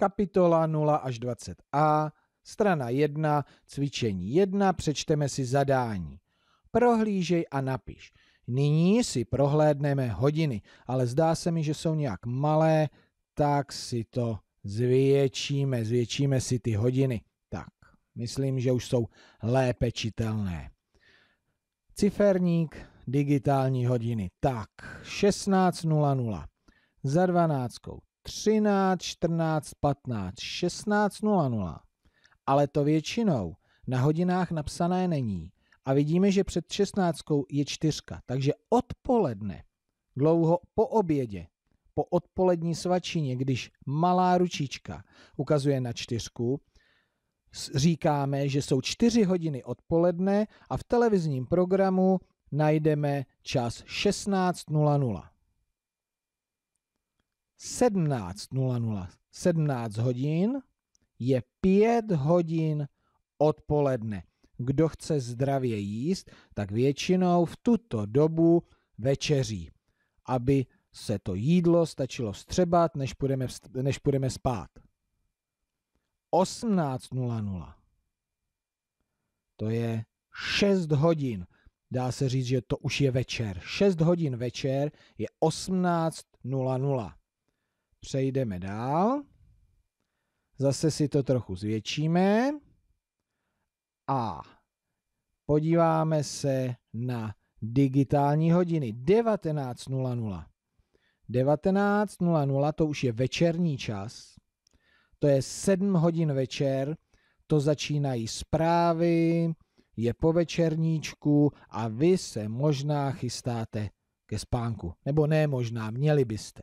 kapitola 0 až 20a, strana 1, cvičení 1, přečteme si zadání. Prohlížej a napiš. Nyní si prohlédneme hodiny, ale zdá se mi, že jsou nějak malé, tak si to zvětšíme, zvětšíme si ty hodiny. Tak, myslím, že už jsou lépe čitelné. Ciferník, digitální hodiny. Tak, 16.00. Za dvanáctkou 13, 14, 15, 16 0. Ale to většinou na hodinách napsané není. A vidíme, že před 16 je čtyřka. Takže odpoledne, dlouho po obědě, po odpolední svačině, když malá ručička ukazuje na čtyřku, říkáme, že jsou čtyři hodiny odpoledne a v televizním programu najdeme čas 16.00. 17.00, 17 hodin je 5 hodin odpoledne. Kdo chce zdravě jíst, tak většinou v tuto dobu večeří, aby se to jídlo stačilo střebat, než půjdeme, než půjdeme spát. 18.00. To je 6 hodin. Dá se říct, že to už je večer. 6 hodin večer je 18.00. Přejdeme dál. Zase si to trochu zvětšíme. A podíváme se na digitální hodiny 19.00. 19.00 to už je večerní čas, to je 7 hodin večer, to začínají zprávy, je po večerníčku a vy se možná chystáte ke spánku. Nebo ne možná, měli byste.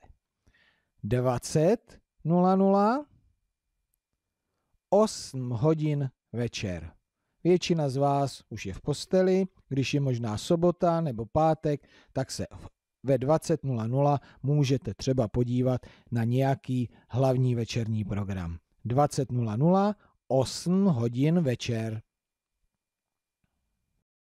20.00, 8 hodin večer. Většina z vás už je v posteli, když je možná sobota nebo pátek, tak se ve 20.00 můžete třeba podívat na nějaký hlavní večerní program. 20.00, 8 hodin večer.